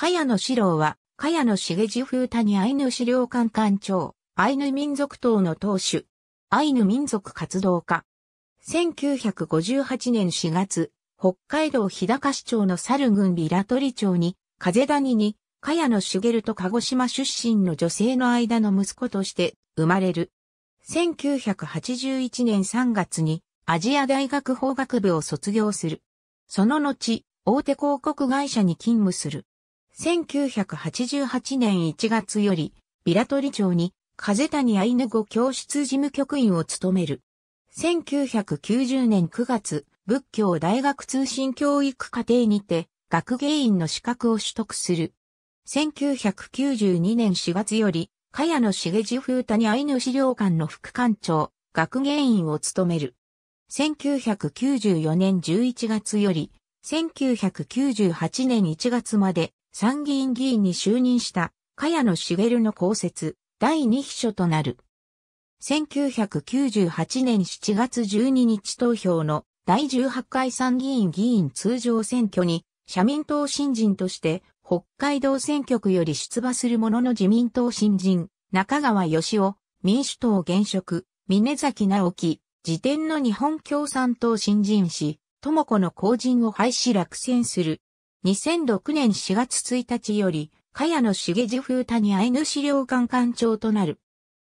茅野ろ郎は、茅野茂う風谷アイヌ資料館館長、アイヌ民族党の党首、アイヌ民族活動家。1958年4月、北海道日高市町の猿郡トリ町に、風谷に、茅野茂と鹿児島出身の女性の間の息子として生まれる。1981年3月にアジア大学法学部を卒業する。その後、大手広告会社に勤務する。1988年1月より、ビラトリ町に、風谷アイヌ語教室事務局員を務める。1990年9月、仏教大学通信教育課程にて、学芸員の資格を取得する。1992年4月より、茅野茂次風谷アイヌ資料館の副館長、学芸員を務める。1994年11月より、1998年1月まで、参議院議員に就任した茅野茂の公設第2秘書となる。1998年7月12日投票の第18回参議院議員通常選挙に社民党新人として北海道選挙区より出馬するものの自民党新人中川義夫民主党現職峰崎直樹時点の日本共産党新人氏智子の後人を廃止落選する2006年4月1日より、茅野茂次風谷アイヌ資料館館長となる。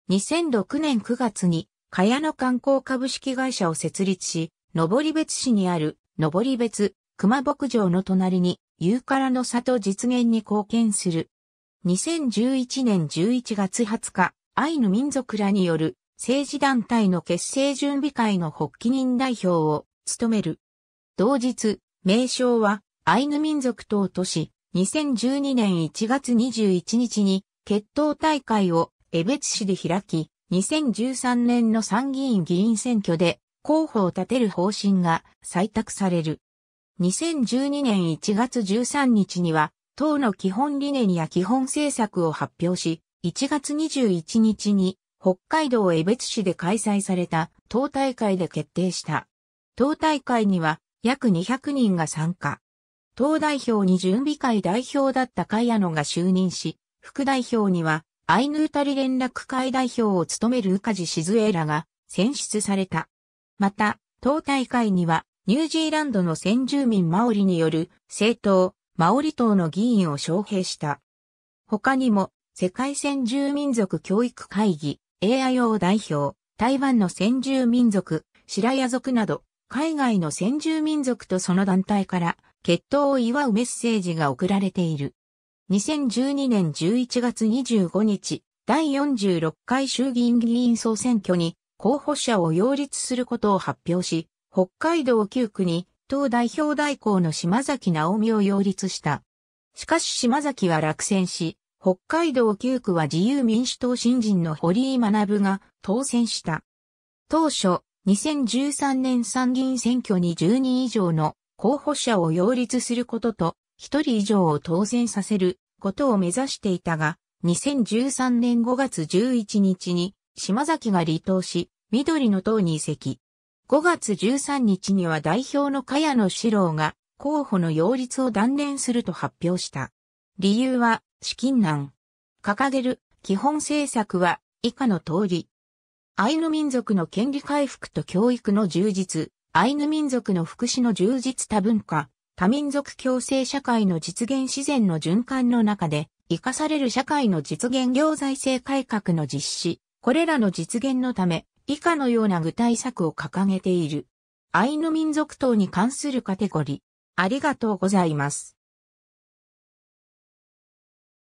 2006年9月に、茅野観光株式会社を設立し、登別市にある、登別、熊牧場の隣に、ゆうからの里実現に貢献する。2011年11月20日、アイヌ民族らによる政治団体の結成準備会の発起人代表を務める。同日、名称はアイヌ民族党都市、2012年1月21日に決闘大会を江別市で開き、2013年の参議院議員選挙で候補を立てる方針が採択される。2012年1月13日には、党の基本理念や基本政策を発表し、1月21日に北海道江別市で開催された党大会で決定した。党大会には約200人が参加。党代表に準備会代表だった茅野が就任し、副代表には、アイヌータリ連絡会代表を務める宇梶静江らが選出された。また、党大会には、ニュージーランドの先住民マオリによる政党、マオリ党の議員を招聘した。他にも、世界先住民族教育会議、AIO 代表、台湾の先住民族、白屋族など、海外の先住民族とその団体から決闘を祝うメッセージが送られている。2012年11月25日、第46回衆議院議員総選挙に候補者を擁立することを発表し、北海道9区に党代表代行の島崎直美を擁立した。しかし島崎は落選し、北海道9区は自由民主党新人の堀井学が当選した。当初、2013年参議院選挙に10人以上の候補者を擁立することと、一人以上を当選させることを目指していたが、2013年5月11日に島崎が離党し、緑の党に移籍。5月13日には代表の茅野志郎が候補の擁立を断念すると発表した。理由は資金難。掲げる基本政策は以下の通り。アイヌ民族の権利回復と教育の充実、アイヌ民族の福祉の充実多文化、多民族共生社会の実現自然の循環の中で、生かされる社会の実現行財政改革の実施、これらの実現のため、以下のような具体策を掲げている。アイヌ民族等に関するカテゴリー。ありがとうございます。